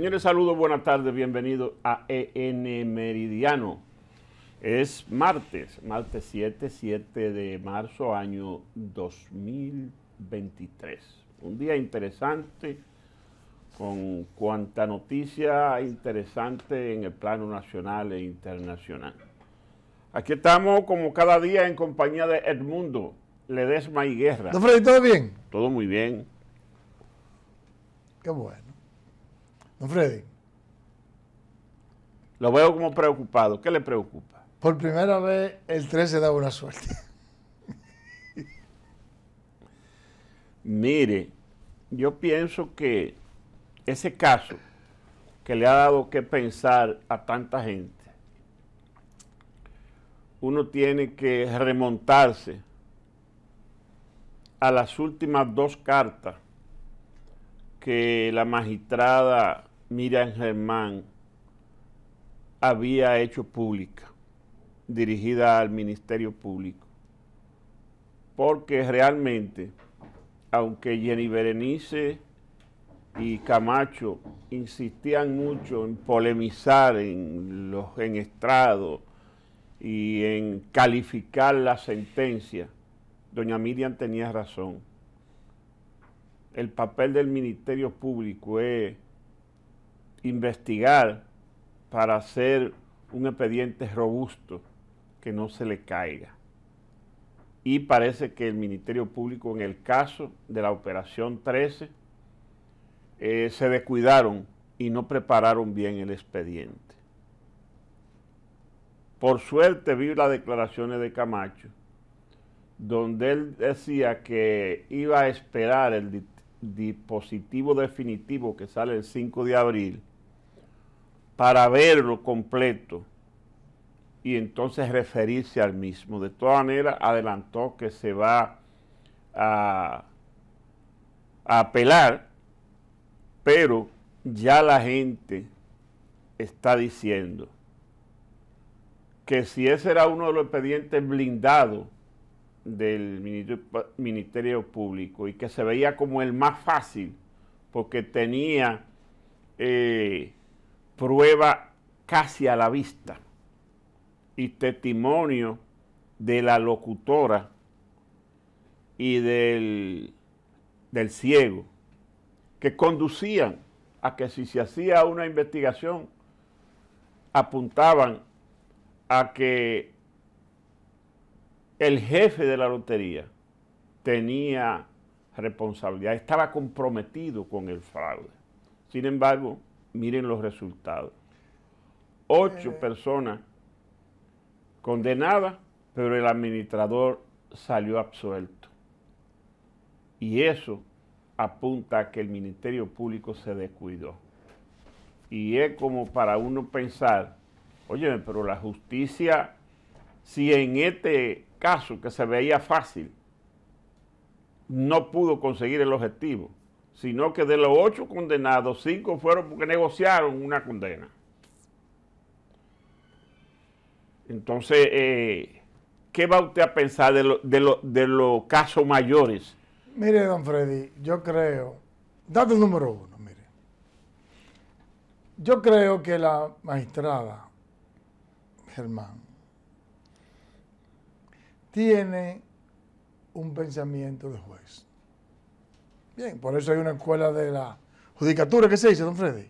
Señores, saludos, buenas tardes, bienvenidos a EN Meridiano. Es martes, martes 7, 7 de marzo, año 2023. Un día interesante, con cuanta noticia interesante en el plano nacional e internacional. Aquí estamos como cada día en compañía de Edmundo Ledesma y Guerra. ¿Todo bien? Todo muy bien. Qué bueno. Don Freddy. Lo veo como preocupado. ¿Qué le preocupa? Por primera vez el 13 da buena suerte. Mire, yo pienso que ese caso que le ha dado que pensar a tanta gente, uno tiene que remontarse a las últimas dos cartas que la magistrada Miriam Germán había hecho pública, dirigida al Ministerio Público. Porque realmente, aunque Jenny Berenice y Camacho insistían mucho en polemizar en, los, en y en calificar la sentencia, doña Miriam tenía razón. El papel del Ministerio Público es investigar para hacer un expediente robusto que no se le caiga. Y parece que el Ministerio Público en el caso de la Operación 13 eh, se descuidaron y no prepararon bien el expediente. Por suerte vi las declaraciones de Camacho, donde él decía que iba a esperar el dispositivo definitivo que sale el 5 de abril para verlo completo y entonces referirse al mismo. De todas maneras, adelantó que se va a, apelar, pero ya la gente está diciendo que si ese era uno de los expedientes blindados del Ministerio, Público y que se veía como el más fácil porque tenía eh, prueba casi a la vista y testimonio de la locutora y del, del ciego que conducían a que si se hacía una investigación apuntaban a que el jefe de la lotería tenía responsabilidad, estaba comprometido con el fraude. Sin embargo, miren los resultados. Ocho eh. personas condenadas, pero el administrador salió absuelto. Y eso apunta a que el Ministerio Público se descuidó. Y es como para uno pensar, oye, pero la justicia, si en este caso que se veía fácil, no pudo conseguir el objetivo, sino que de los ocho condenados, cinco fueron porque negociaron una condena. Entonces, eh, ¿qué va usted a pensar de, de los casos mayores? Mire, don Freddy, yo creo, dato número uno, mire. Yo creo que la magistrada Germán tiene un pensamiento de juez por eso hay una escuela de la judicatura, que se dice, don Freddy?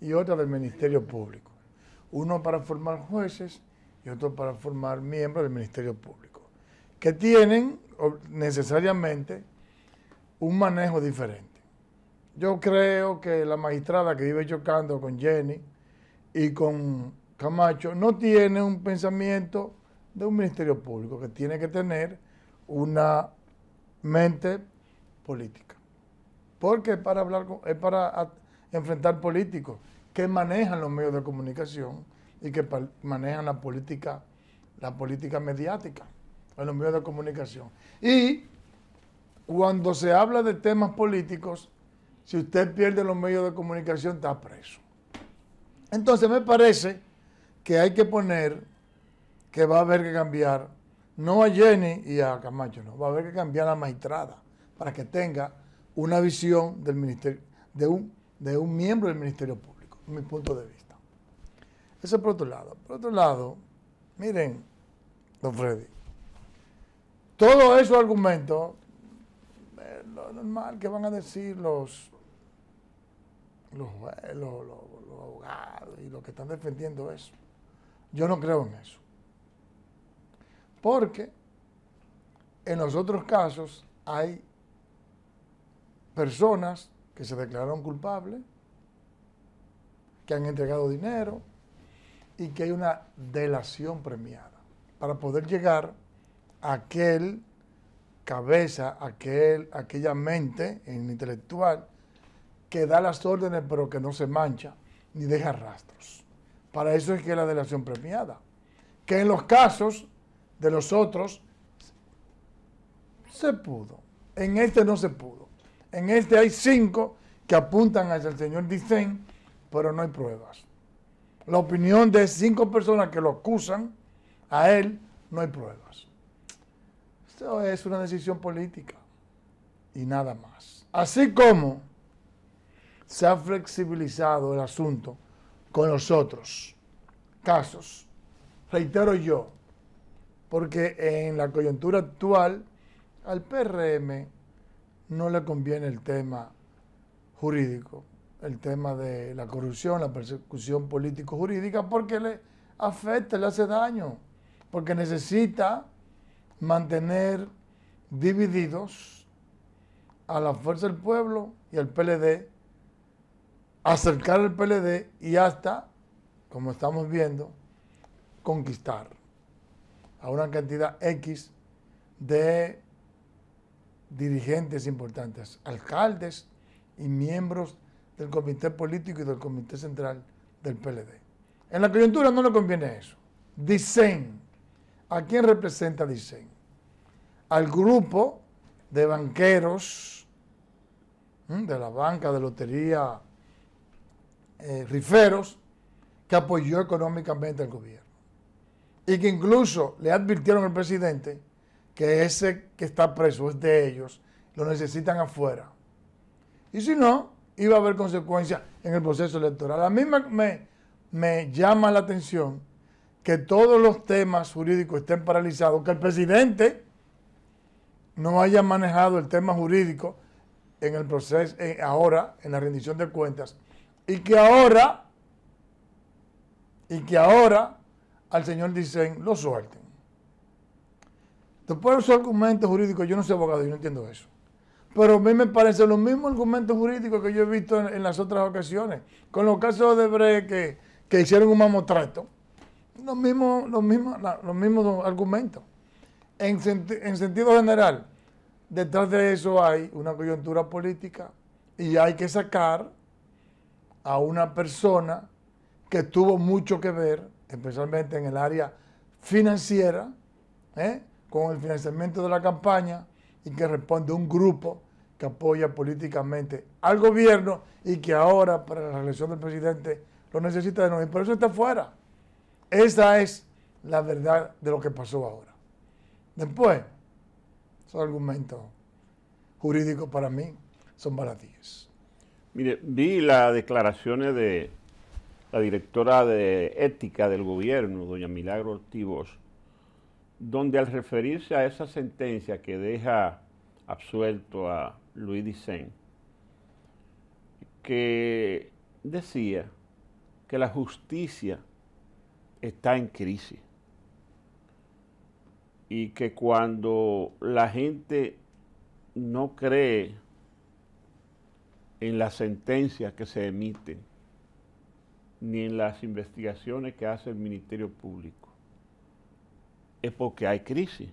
Y otra del Ministerio Público. Uno para formar jueces y otro para formar miembros del Ministerio Público, que tienen necesariamente un manejo diferente. Yo creo que la magistrada que vive chocando con Jenny y con Camacho no tiene un pensamiento de un Ministerio Público, que tiene que tener una mente política porque es para, hablar es para enfrentar políticos que manejan los medios de comunicación y que manejan la política, la política mediática en los medios de comunicación. Y cuando se habla de temas políticos, si usted pierde los medios de comunicación, está preso. Entonces me parece que hay que poner que va a haber que cambiar, no a Jenny y a Camacho, no, va a haber que cambiar a la magistrada para que tenga una visión del ministerio, de, un, de un miembro del Ministerio Público, mi punto de vista. Eso por otro lado. Por otro lado, miren, don Freddy, todo esos argumentos, eh, lo normal que van a decir eh, los, los, los abogados y los que están defendiendo eso. Yo no creo en eso. Porque en los otros casos hay personas que se declararon culpables, que han entregado dinero y que hay una delación premiada para poder llegar a aquel cabeza, aquel, aquella mente intelectual que da las órdenes pero que no se mancha ni deja rastros. Para eso es que la delación premiada. Que en los casos de los otros se pudo. En este no se pudo. En este hay cinco que apuntan hacia el señor Dicen, pero no hay pruebas. La opinión de cinco personas que lo acusan a él, no hay pruebas. Esto es una decisión política y nada más. Así como se ha flexibilizado el asunto con los otros casos, reitero yo, porque en la coyuntura actual al PRM no le conviene el tema jurídico, el tema de la corrupción, la persecución político-jurídica, porque le afecta, le hace daño, porque necesita mantener divididos a la fuerza del pueblo y al PLD, acercar al PLD y hasta, como estamos viendo, conquistar a una cantidad X de dirigentes importantes, alcaldes y miembros del Comité Político y del Comité Central del PLD. En la coyuntura no le conviene eso. Dicen, ¿a quién representa Dicen? Al grupo de banqueros, de la banca de lotería, eh, riferos, que apoyó económicamente al gobierno. Y que incluso le advirtieron al presidente que ese que está preso es de ellos, lo necesitan afuera. Y si no, iba a haber consecuencias en el proceso electoral. A mí me, me, llama la atención que todos los temas jurídicos estén paralizados, que el presidente no haya manejado el tema jurídico en el proceso, ahora, en la rendición de cuentas, y que ahora, y que ahora al señor dicen lo suelten. Después de su argumentos jurídicos, yo no soy abogado, yo no entiendo eso. Pero a mí me parece los mismos argumentos jurídicos que yo he visto en, las otras ocasiones. Con los casos de Brecht que, hicieron un mamotrato, los mismos, los mismos, los mismos argumentos. En, en sentido general, detrás de eso hay una coyuntura política y hay que sacar a una persona que tuvo mucho que ver, especialmente en el área financiera, ¿eh? con el financiamiento de la campaña y que responde un grupo que apoya políticamente al gobierno y que ahora para la elección del presidente lo necesita de nuevo. Y por eso está fuera. Esa es la verdad de lo que pasó ahora. Después, esos argumentos jurídicos para mí son baratíes. Mire, vi las declaraciones de la directora de ética del gobierno, doña Milagro Ortiz donde al referirse a esa sentencia que deja absuelto a Luis Dicen, que decía que la justicia está en crisis y que cuando la gente no cree en las sentencias que se emiten, ni en las investigaciones que hace el Ministerio Público, es porque hay crisis.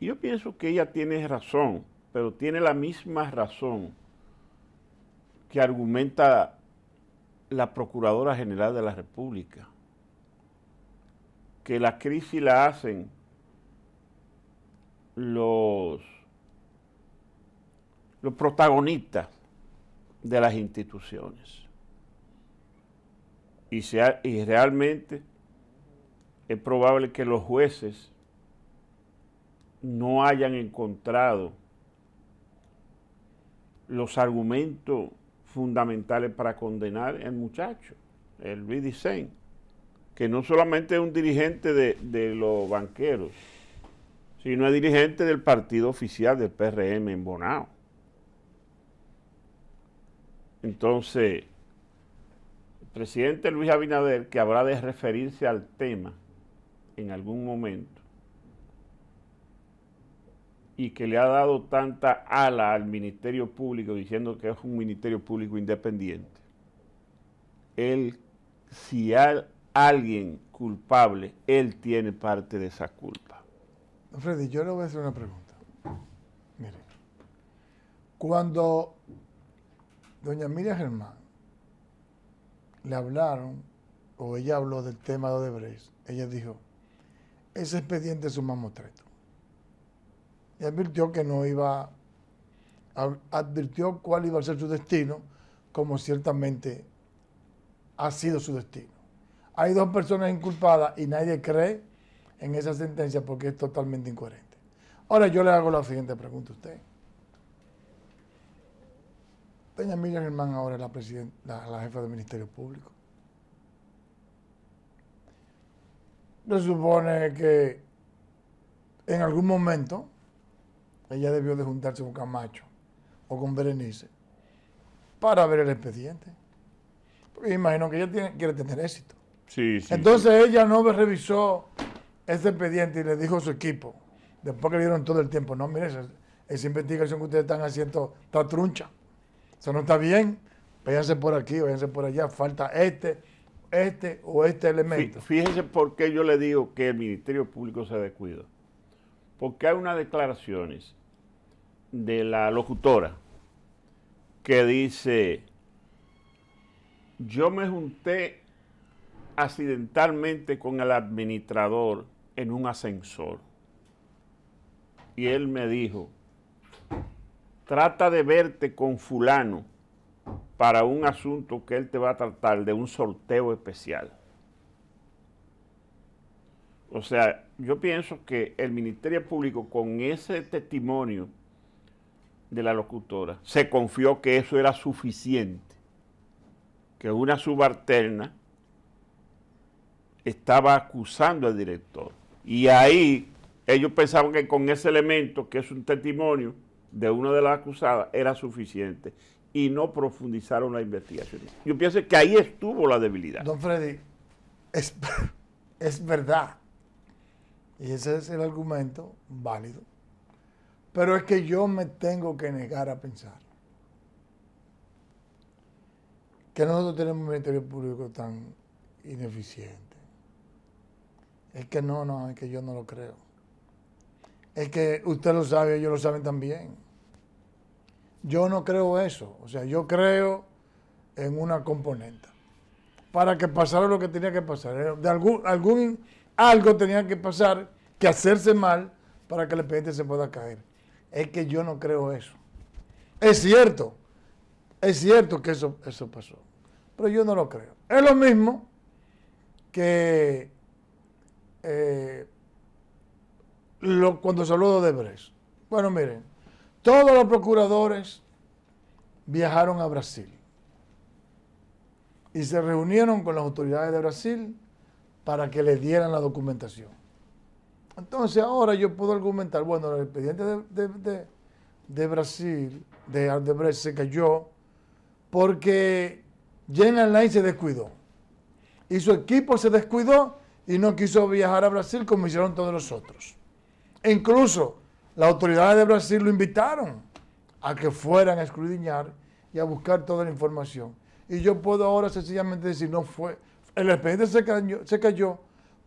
Y yo pienso que ella tiene razón, pero tiene la misma razón que argumenta la Procuradora General de la República, que la crisis la hacen los, los protagonistas de las instituciones. Y, y realmente es probable que los jueces no hayan encontrado los argumentos fundamentales para condenar al muchacho, el Luis Dicen, que no solamente es un dirigente de, de los banqueros, sino es dirigente del partido oficial del PRM en Bonao. Entonces, el presidente Luis Abinader, que habrá de referirse al tema, en algún momento y que le ha dado tanta ala al Ministerio Público diciendo que es un Ministerio Público independiente, él, si hay alguien culpable, él tiene parte de esa culpa. Freddy, yo le voy a hacer una pregunta. Mire, cuando doña Miriam Germán le hablaron, o ella habló del tema de Odebrecht, ella dijo, ese expediente sumamos tres. Y advirtió que no iba, advirtió cuál iba a ser su destino, como ciertamente ha sido su destino. Hay dos personas inculpadas y nadie cree en esa sentencia porque es totalmente incoherente. Ahora yo le hago la siguiente pregunta a usted. Peña Miriam Germán ahora es la, presidenta, la jefa del Ministerio Público. Se supone que en algún momento ella debió de juntarse con Camacho o con Berenice para ver el expediente. Porque imagino que ella quiere tener éxito. Sí, Entonces ella no revisó ese expediente y le dijo a su equipo, después que le dieron todo el tiempo, no, mire, esa, esa investigación que ustedes están haciendo está truncha. Eso no está bien. Váyanse por aquí, váyanse por allá, falta este este o este elemento. Fíjese por qué yo le digo que el Ministerio Público se descuida. Porque hay unas declaraciones de la locutora que dice, yo me junté accidentalmente con el administrador en un ascensor. Y él me dijo, trata de verte con fulano para un asunto que él te va a tratar de un sorteo especial. O sea, yo pienso que el Ministerio Público con ese testimonio de la locutora se confió que eso era suficiente, que una subalterna estaba acusando al director. Y ahí ellos pensaban que con ese elemento, que es un testimonio de una de las acusadas, era suficiente y no profundizaron la investigación. Yo pienso que ahí estuvo la debilidad. Don Freddy, es, verdad. Y ese es el argumento válido. Pero es que yo me tengo que negar a pensar que nosotros tenemos un Ministerio Público tan ineficiente. Es que no, no, es que yo no lo creo. Es que usted lo sabe, ellos lo saben también yo no creo eso. O sea, yo creo en una componente. Para que pasara lo que tenía que pasar. Eh, de algún, algún, algo tenía que pasar, que hacerse mal, para que el expediente se pueda caer. Es que yo no creo eso. Es cierto. Es cierto que eso, eso pasó. Pero yo no lo creo. Es lo mismo que eh, lo, cuando saludo de Bueno, miren. Todos los procuradores viajaron a Brasil y se reunieron con las autoridades de Brasil para que le dieran la documentación. Entonces ahora yo puedo argumentar, bueno, el expediente de, Brasil, de Aldebrecht, se cayó porque Jenna Alain se descuidó. Y su equipo se descuidó y no quiso viajar a Brasil como hicieron todos los otros. incluso las autoridades de Brasil lo invitaron a que fueran a escudriñar y a buscar toda la información. Y yo puedo ahora sencillamente decir, no fue. El expediente se cayó,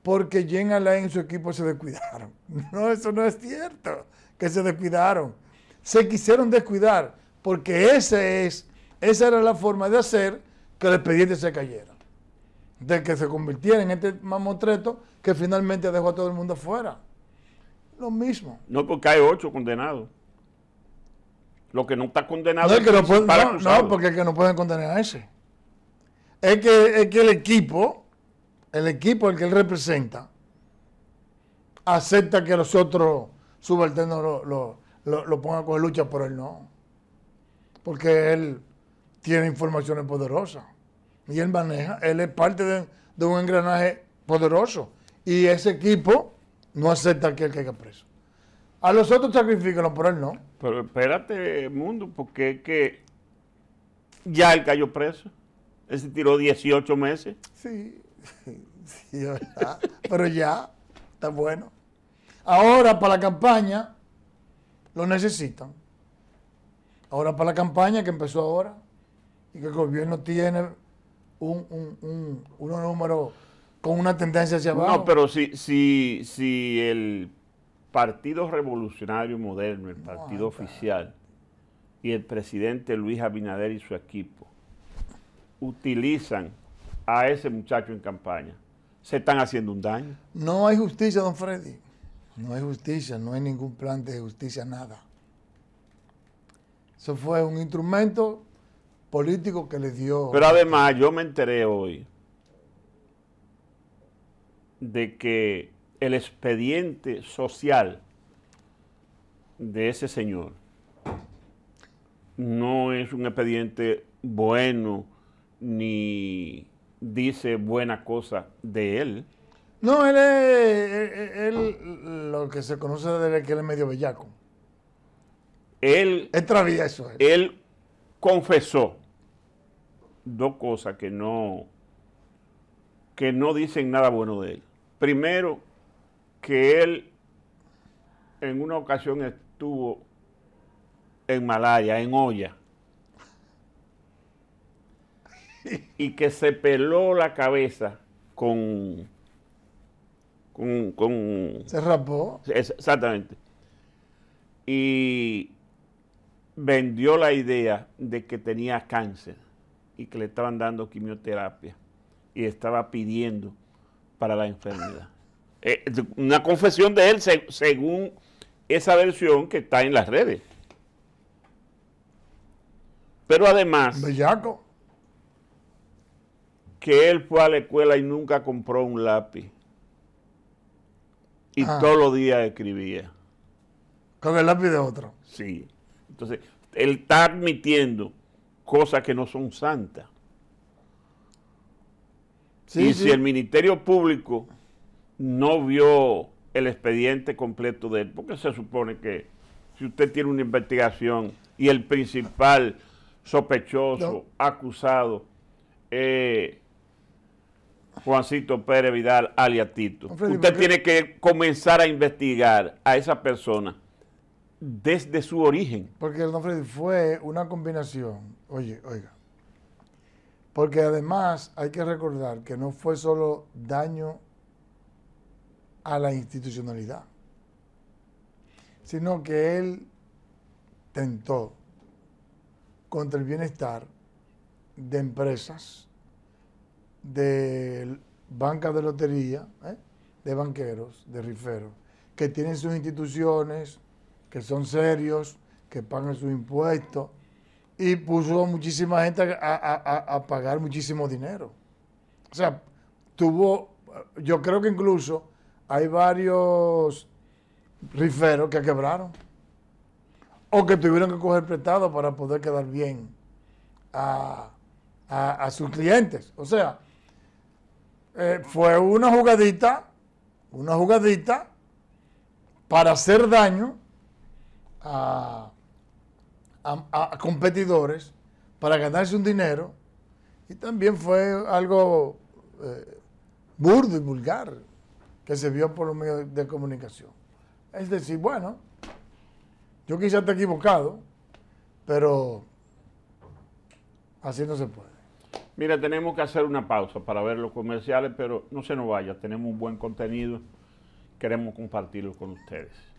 porque Jean Alain y su equipo se descuidaron. No, eso no es cierto, que se descuidaron. Se quisieron descuidar porque ese es, esa era la forma de hacer que el expediente se cayera. De que se convirtiera en este mamotreto que finalmente dejó a todo el mundo afuera lo mismo. No, porque pues, hay ocho condenados. Lo que no está condenado no, que no, porque es que no pueden condenar a ese. Es que, es que el equipo, el equipo el que él representa, acepta que los otros subalternos lo, lo, lo, pongan con lucha, por él no. Porque él tiene informaciones poderosas. Y él maneja, él es parte de un engranaje poderoso. Y ese equipo no acepta que él caiga preso. A los otros sacrifican, por él no. Pero espérate, mundo, porque es que ya él cayó preso. Él se tiró 18 meses. Sí, sí, pero ya, está bueno. Ahora para la campaña lo necesitan. Ahora para la campaña que empezó ahora y que el gobierno tiene un, número con una tendencia hacia abajo. No, pero si, si, el Partido Revolucionario Moderno, el partido oficial, y el presidente Luis Abinader y su equipo utilizan a ese muchacho en campaña, se están haciendo un daño. No hay justicia, don Freddy. No hay justicia, no hay ningún plan de justicia, nada. Eso fue un instrumento político que les dio. Pero además, yo me enteré hoy de que el expediente social de ese señor no es un expediente bueno ni dice buena cosa de él. No, él es él, lo que se conoce de que él es medio bellaco. Él, es travieso. Eh. él confesó dos cosas que no, que no dicen nada bueno de él. Primero, que él en una ocasión estuvo en Malaya, en Olla, y que se peló la cabeza con... con, con se rapó. Exactamente. Y vendió la idea de que tenía cáncer y que le estaban dando quimioterapia y estaba pidiendo para la enfermedad. Eh, una confesión de él según esa versión que está en las redes. Pero además... Bellaco. Que él fue a la escuela y nunca compró un lápiz. Y ah. todos los días escribía. Con el lápiz de otro. Sí. Entonces, él está admitiendo cosas que no son santas y si el Ministerio Público no vio el expediente completo de él, porque se supone que si usted tiene una investigación y el principal sospechoso, acusado, es eh, Juancito Pérez Vidal, aliatito? usted tiene que comenzar a investigar a esa persona desde su origen. Porque el nombre fue una combinación, oye, oiga, porque además hay que recordar que no fue solo daño a la institucionalidad, sino que él tentó contra el bienestar de empresas, de bancas de lotería, ¿eh? de banqueros, de riferos, que tienen sus instituciones, que son serios, que pagan sus impuestos, y puso muchísima gente a, pagar muchísimo dinero. O sea, tuvo, yo creo que incluso hay varios riferos que quebraron o que tuvieron que coger prestado para poder quedar bien a, sus clientes. O sea, eh, fue una jugadita, una jugadita para hacer daño a a, competidores para ganarse un dinero y también fue algo eh, burdo y vulgar que se vio por los medios de comunicación. Es decir, bueno, yo quizás he equivocado, pero así no se puede. Mira, tenemos que hacer una pausa para ver los comerciales, pero no se nos vaya, tenemos un buen contenido, queremos compartirlo con ustedes.